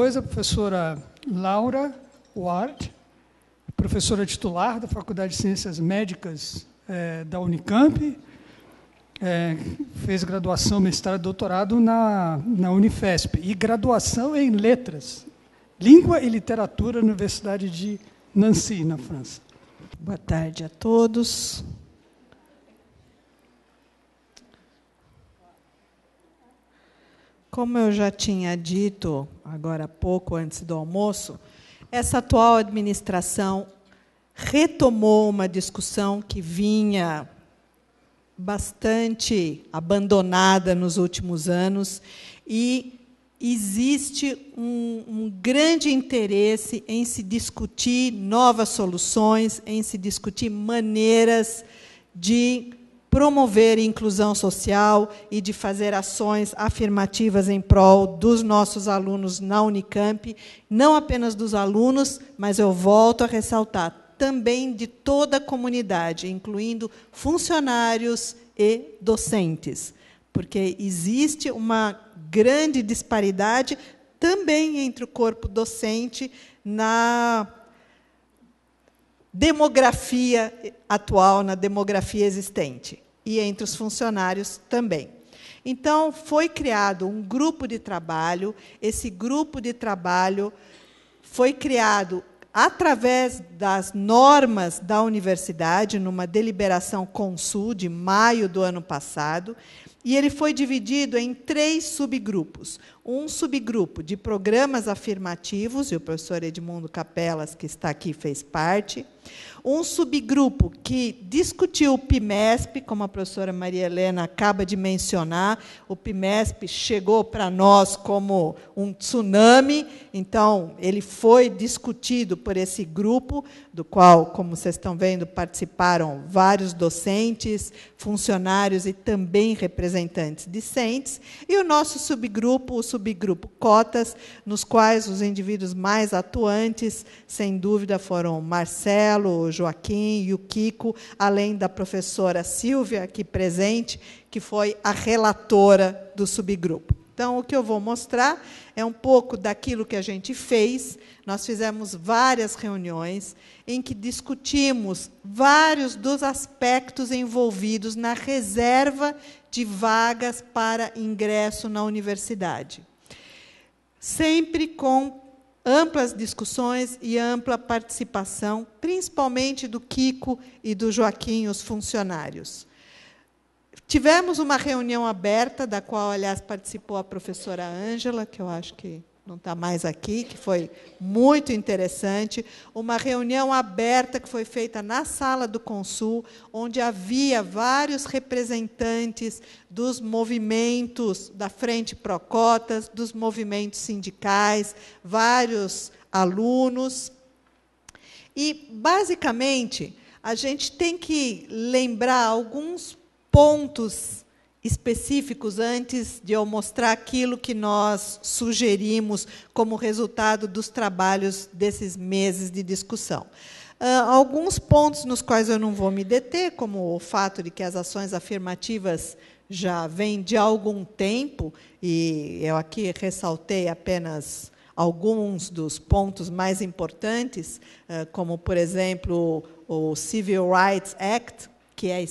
Depois a professora Laura Ward, professora titular da Faculdade de Ciências Médicas é, da Unicamp, é, fez graduação, mestrado e doutorado na, na Unifesp, e graduação em Letras, Língua e Literatura, Universidade de Nancy, na França. Boa tarde a todos. Como eu já tinha dito agora há pouco, antes do almoço, essa atual administração retomou uma discussão que vinha bastante abandonada nos últimos anos e existe um, um, grande interesse em se discutir novas soluções, em se discutir maneiras de promover inclusão social e de fazer ações afirmativas em prol dos nossos alunos na Unicamp, não apenas dos alunos, mas eu volto a ressaltar, também de toda a comunidade, incluindo funcionários e docentes, porque existe uma grande disparidade também entre o corpo docente na demografia atual, na demografia existente e entre os funcionários também. Então, foi criado um grupo de trabalho. Esse grupo de trabalho foi criado através das normas da universidade, numa deliberação consul de maio do ano passado, e ele foi dividido em três subgrupos. Um subgrupo de programas afirmativos, e o professor Edmundo Capelas, que está aqui, fez parte. Um subgrupo que discutiu o PIMESP, como a professora Maria Helena acaba de mencionar. O PIMESP chegou para nós como um tsunami, então ele foi discutido por esse grupo, do qual, como vocês estão vendo, participaram vários docentes, funcionários e também representantes representantes discentes, e o nosso subgrupo, o subgrupo cotas, nos quais os indivíduos mais atuantes, sem dúvida, foram Marcelo, Joaquim e o Kiko, além da professora Silvia, aqui presente, que foi a relatora do subgrupo. Então, o que eu vou mostrar é um pouco daquilo que a gente fez. Nós fizemos várias reuniões em que discutimos vários dos aspectos envolvidos na reserva de vagas para ingresso na universidade. Sempre com amplas discussões e ampla participação, principalmente do Kiko e do Joaquim, os funcionários. Tivemos uma reunião aberta, da qual, aliás, participou a professora Ângela, que eu acho que não está mais aqui, que foi muito interessante. Uma reunião aberta que foi feita na sala do Consul, onde havia vários representantes dos movimentos da Frente Procotas, dos movimentos sindicais, vários alunos. E, basicamente, a gente tem que lembrar alguns pontos específicos antes de eu mostrar aquilo que nós sugerimos como resultado dos trabalhos desses meses de discussão. Uh, alguns pontos nos quais eu não vou me deter, como o fato de que as ações afirmativas já vêm de algum tempo, e eu aqui ressaltei apenas alguns dos pontos mais importantes, uh, como, por exemplo, o Civil Rights Act, que é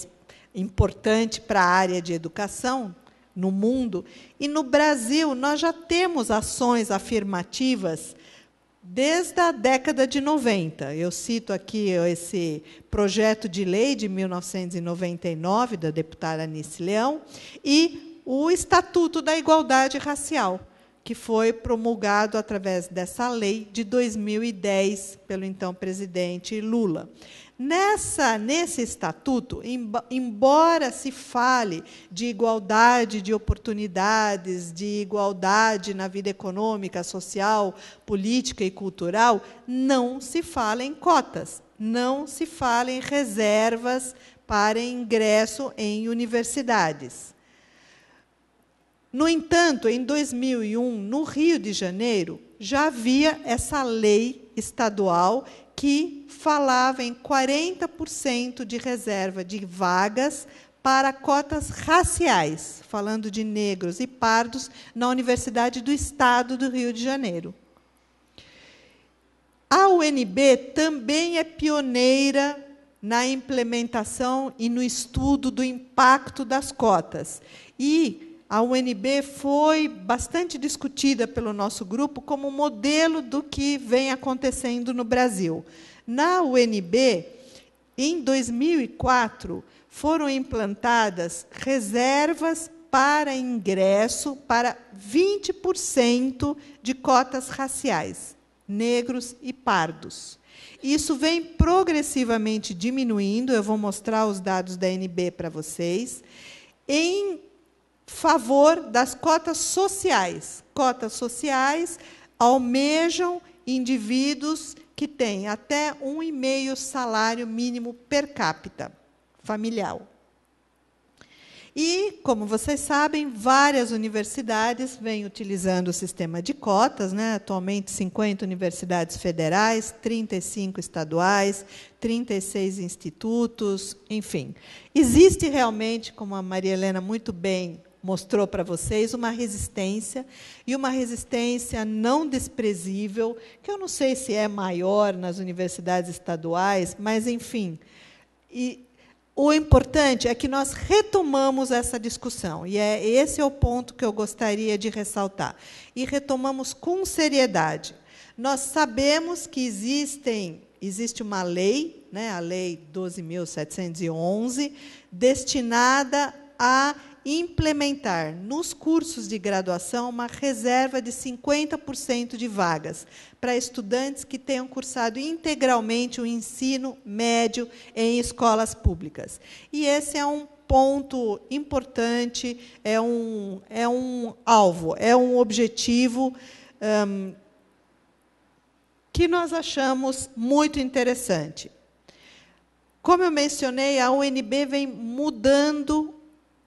importante para a área de educação no mundo. E no Brasil, nós já temos ações afirmativas desde a década de 90. Eu cito aqui esse projeto de lei de 1999 da deputada Anice Leão e o Estatuto da Igualdade Racial, que foi promulgado através dessa lei de 2010 pelo então presidente Lula. Nessa, nesse estatuto, embora se fale de igualdade de oportunidades, de igualdade na vida econômica, social, política e cultural, não se fala em cotas, não se fala em reservas para ingresso em universidades. No entanto, em 2001, no Rio de Janeiro, já havia essa lei estadual que falava em 40% de reserva de vagas para cotas raciais, falando de negros e pardos, na Universidade do Estado do Rio de Janeiro. A UNB também é pioneira na implementação e no estudo do impacto das cotas. E a UNB foi bastante discutida pelo nosso grupo como modelo do que vem acontecendo no Brasil. Na UNB, em 2004, foram implantadas reservas para ingresso para 20% de cotas raciais, negros e pardos. Isso vem progressivamente diminuindo, eu vou mostrar os dados da NB para vocês. Em favor das cotas sociais. Cotas sociais almejam indivíduos que têm até um e meio salário mínimo per capita familiar. E, como vocês sabem, várias universidades vêm utilizando o sistema de cotas, né? atualmente 50 universidades federais, 35 estaduais, 36 institutos, enfim. Existe realmente, como a Maria Helena muito bem mostrou para vocês, uma resistência, e uma resistência não desprezível, que eu não sei se é maior nas universidades estaduais, mas, enfim. E o importante é que nós retomamos essa discussão, e é esse é o ponto que eu gostaria de ressaltar. E retomamos com seriedade. Nós sabemos que existem existe uma lei, né, a Lei 12.711, destinada a implementar nos cursos de graduação uma reserva de 50% de vagas para estudantes que tenham cursado integralmente o ensino médio em escolas públicas. E esse é um ponto importante, é um, é um alvo, é um objetivo um, que nós achamos muito interessante. Como eu mencionei, a UNB vem mudando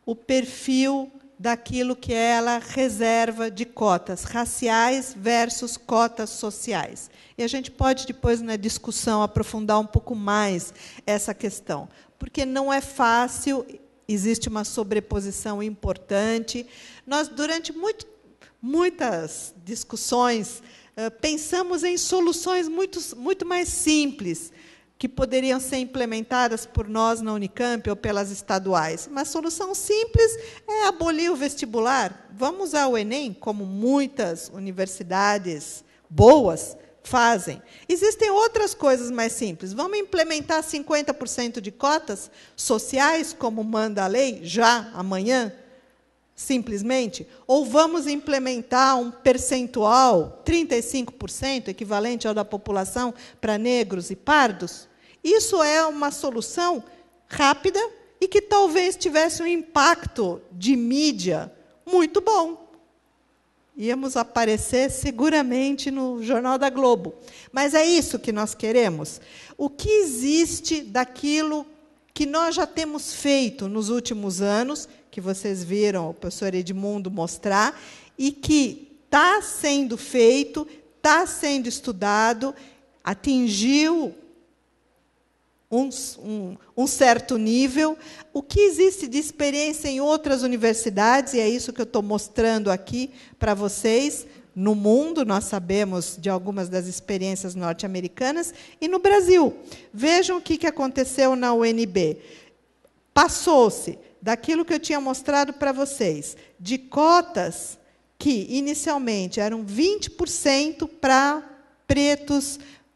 o perfil daquilo que é ela reserva de cotas raciais versus cotas sociais. E a gente pode depois na discussão aprofundar um pouco mais essa questão, porque não é fácil, existe uma sobreposição importante. Nós durante muito, muitas discussões pensamos em soluções muito, muito mais simples que poderiam ser implementadas por nós na Unicamp ou pelas estaduais. Mas a solução simples é abolir o vestibular. Vamos usar o Enem, como muitas universidades boas fazem. Existem outras coisas mais simples. Vamos implementar 50% de cotas sociais, como manda a lei, já amanhã, simplesmente? Ou vamos implementar um percentual, 35%, equivalente ao da população, para negros e pardos? Isso é uma solução rápida e que talvez tivesse um impacto de mídia muito bom. Íamos aparecer seguramente no Jornal da Globo. Mas é isso que nós queremos. O que existe daquilo que nós já temos feito nos últimos anos, que vocês viram o professor Edmundo mostrar, e que está sendo feito, está sendo estudado, atingiu um, um, um, certo nível. O que existe de experiência em outras universidades, e é isso que eu estou mostrando aqui para vocês, no mundo, nós sabemos de algumas das experiências norte-americanas, e no Brasil. Vejam o que, que aconteceu na UNB. Passou-se daquilo que eu tinha mostrado para vocês, de cotas que inicialmente eram 20% para pretos,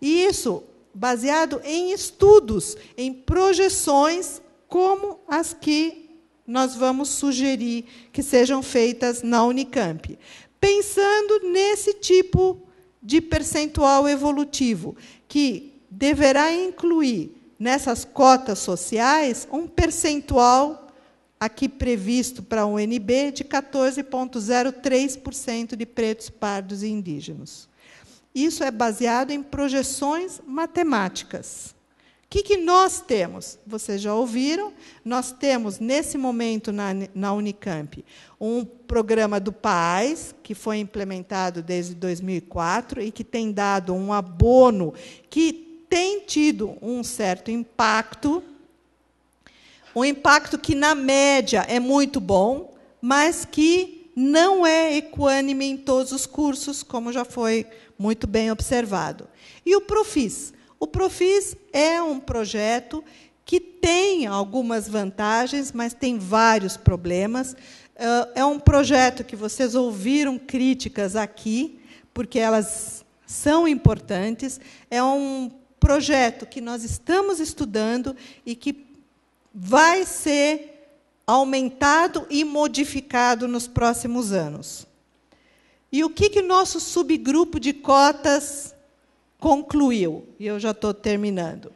E isso baseado em estudos, em projeções como as que nós vamos sugerir que sejam feitas na Unicamp. Pensando nesse tipo de percentual evolutivo, que deverá incluir nessas cotas sociais um percentual aqui previsto para a UNB de 14,03% de pretos, pardos e indígenas. Isso é baseado em projeções matemáticas. O que, que nós temos? Vocês já ouviram? Nós temos, nesse momento, na, na Unicamp, um programa do Pais que foi implementado desde 2004 e que tem dado um abono que tem tido um certo impacto. Um impacto que, na média, é muito bom, mas que não é equânime em todos os cursos, como já foi muito bem observado. E o Profis? O Profis é um projeto que tem algumas vantagens, mas tem vários problemas. Ah, é um projeto que vocês ouviram críticas aqui, porque elas são importantes. É um projeto que nós estamos estudando e que vai ser aumentado e modificado nos próximos anos. E o que, que nosso subgrupo de cotas concluiu? E eu já estou terminando.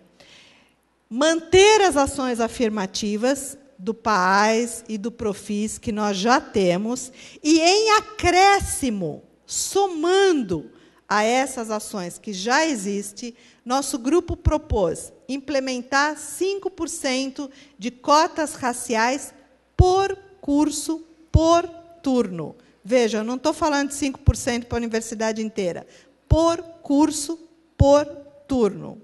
Manter as ações afirmativas do PAIS e do Profis que nós já temos, e em acréscimo, somando a essas ações que já existem, nosso grupo propôs implementar 5% de cotas raciais por curso, por turno. Veja, eu não estou falando de 5% para a universidade inteira. Por curso, por turno.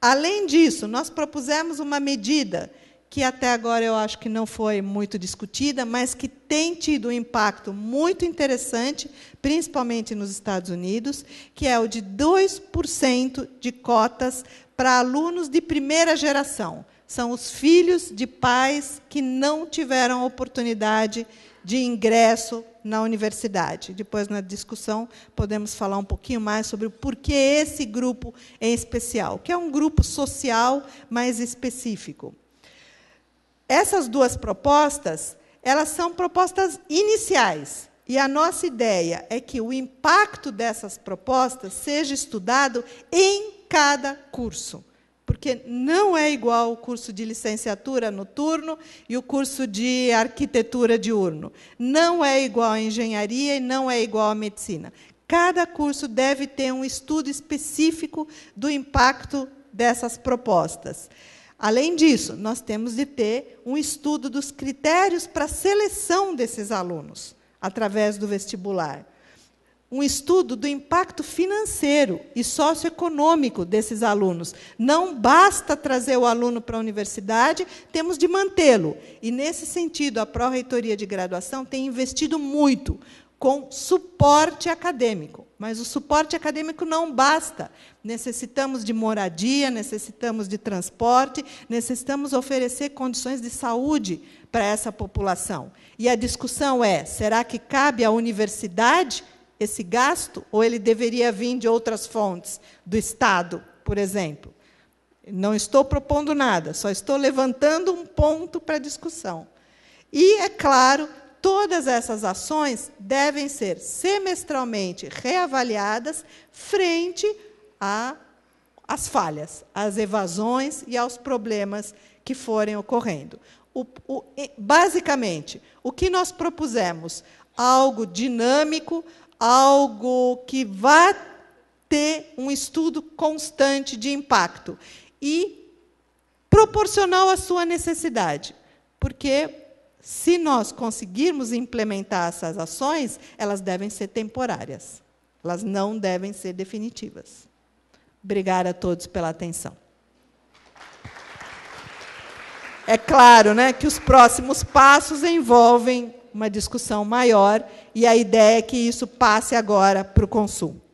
Além disso, nós propusemos uma medida que até agora eu acho que não foi muito discutida, mas que tem tido um impacto muito interessante, principalmente nos Estados Unidos, que é o de 2% de cotas para alunos de primeira geração são os filhos de pais que não tiveram oportunidade de ingresso na universidade. Depois, na discussão, podemos falar um pouquinho mais sobre o porquê esse grupo em especial, que é um grupo social mais específico. Essas duas propostas, elas são propostas iniciais. E a nossa ideia é que o impacto dessas propostas seja estudado em cada curso porque não é igual o curso de licenciatura noturno e o curso de arquitetura diurno. Não é igual a engenharia e não é igual a medicina. Cada curso deve ter um estudo específico do impacto dessas propostas. Além disso, nós temos de ter um estudo dos critérios para a seleção desses alunos através do vestibular um estudo do impacto financeiro e socioeconômico desses alunos. Não basta trazer o aluno para a universidade, temos de mantê-lo. E, nesse sentido, a Pró-Reitoria de Graduação tem investido muito com suporte acadêmico. Mas o suporte acadêmico não basta. Necessitamos de moradia, necessitamos de transporte, necessitamos oferecer condições de saúde para essa população. E a discussão é: será que cabe à universidade esse gasto ou ele deveria vir de outras fontes, do Estado, por exemplo? Não estou propondo nada, só estou levantando um ponto para discussão. E, é claro, todas essas ações devem ser semestralmente reavaliadas frente às falhas, às evasões e aos problemas que forem ocorrendo. O, o, basicamente, o que nós propusemos? Algo dinâmico, algo que vá ter um estudo constante de impacto e proporcional à sua necessidade. Porque se nós conseguirmos implementar essas ações, elas devem ser temporárias. Elas não devem ser definitivas. Obrigada a todos pela atenção. É claro né, que os próximos passos envolvem uma discussão maior, e a ideia é que isso passe agora para o consumo.